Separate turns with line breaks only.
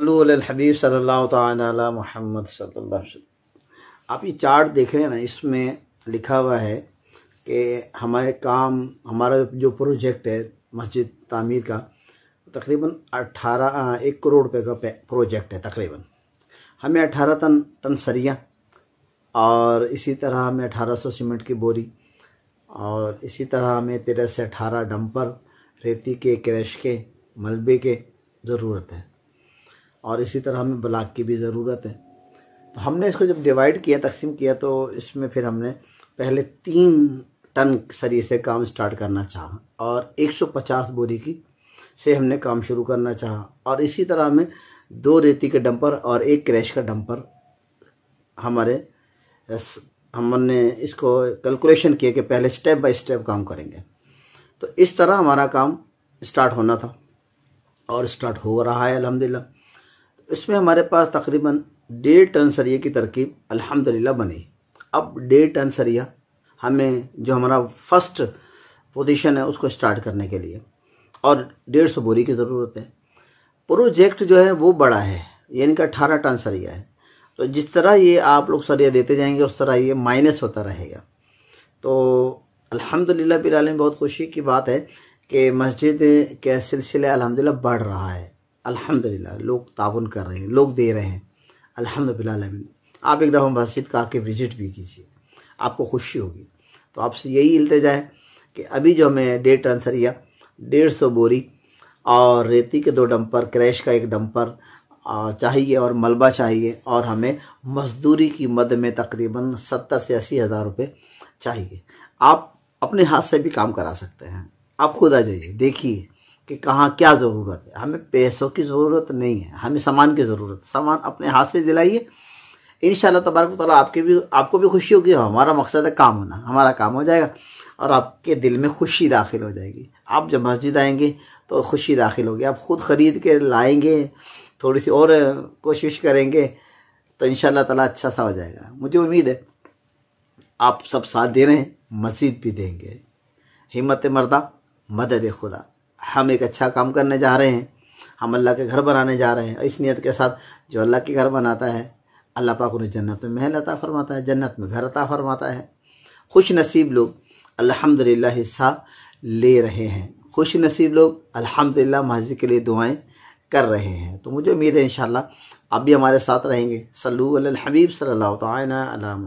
हबीब सल्लल्लाहु ताला मोहम्मद सल्लल्लाहु अलैहि वसल्लम आप ये चार्ट देख रहे हैं ना इसमें लिखा हुआ है कि हमारे काम हमारा जो प्रोजेक्ट है मस्जिद तामीर का तकरीबन अट्ठारह एक करोड़ रुपये का प्रोजेक्ट है तकरीबन हमें अट्ठारह टन टन सरिया और इसी तरह हमें अठारह सौ सीमेंट की बोरी और इसी तरह हमें तेरह से अठारह डंपर रेती के क्रैश के मलबे के ज़रूरत है और इसी तरह हमें ब्लाक की भी ज़रूरत है तो हमने इसको जब डिवाइड किया तकसीम किया तो इसमें फिर हमने पहले तीन टन सरी से काम स्टार्ट करना चाहा और 150 बोरी की से हमने काम शुरू करना चाहा और इसी तरह हमें दो रेती के डंपर और एक क्रैश का डंपर हमारे हमने इसको कैलकुलेशन किया कि पहले स्टेप बाय स्टेप काम करेंगे तो इस तरह हमारा काम स्टार्ट होना था और स्टार्ट हो रहा है अलहमदिल्ला इसमें हमारे पास तकरीबन डेढ़ टन सरिया की तरकीब अल्हम्दुलिल्लाह बनी अब डेढ़ टन सरिया हमें जो हमारा फर्स्ट पोजीशन है उसको स्टार्ट करने के लिए और डेढ़ सौ बोरी की ज़रूरत है प्रोजेक्ट जो है वो बड़ा है यानी कि अठारह टन सरिया है तो जिस तरह ये आप लोग सरिया देते जाएंगे उस तरह ये माइनस होता रहेगा तो अल्हम्दुलिल्लाह बिलाल में बहुत खुशी की बात है कि मस्जिद के सिलसिले अल्हम्दुलिल्लाह बढ़ रहा है अल्हम्दुलिल्लाह लोग ताउन कर रहे हैं लोग दे रहे हैं अल्हम्दुलिल्लाह आप एक दफ़ा मस्जिद का आके विज़िट भी कीजिए आपको खुशी होगी तो आपसे यही इल्तजा है कि अभी जो हमें डेट अंसरिया डेढ़ सौ बोरी और रेती के दो डंपर क्रैश का एक डंपर चाहिए और मलबा चाहिए और हमें मजदूरी की मद में तकरीबन सत्तर से अस्सी हज़ार रुपये चाहिए आप अपने हाथ से भी काम करा सकते हैं आप खुद आ जाइए देखिए कि कहाँ क्या ज़रूरत है हमें पैसों की ज़रूरत नहीं है हमें सामान की ज़रूरत सामान अपने हाथ से दिलाइए इन शाला तबारक ताली आपके भी आपको भी खुशी होगी हमारा मकसद है काम होना हमारा काम हो जाएगा और आपके दिल में खुशी दाखिल हो जाएगी आप जब मस्जिद आएंगे तो खुशी दाखिल होगी आप ख़ुद ख़रीद के लाएंगे थोड़ी सी और कोशिश करेंगे तो इन ताला अच्छा सा हो जाएगा मुझे उम्मीद है आप सब साथ दे रहे हैं मस्जिद भी देंगे हिम्मत मरदा मदद खुदा हम एक अच्छा काम करने जा रहे हैं हम अल्लाह के घर बनाने जा रहे हैं इस नीयत के साथ जो अल्लाह के घर बनाता है अल्लाह पाक उन्हें जन्नत में महल अता फरमाता है जन्नत में घर अता फरमाता है खुश नसीब लोग अल्हम्दुलिल्लाह हिस्सा ले रहे हैं खुश नसीब लोग अल्हम्दुलिल्लाह मस्जिद के लिए दुआएं कर रहे हैं तो मुझे उम्मीद है इन आप भी हमारे साथ रहेंगे अल हबीब सल्ला तला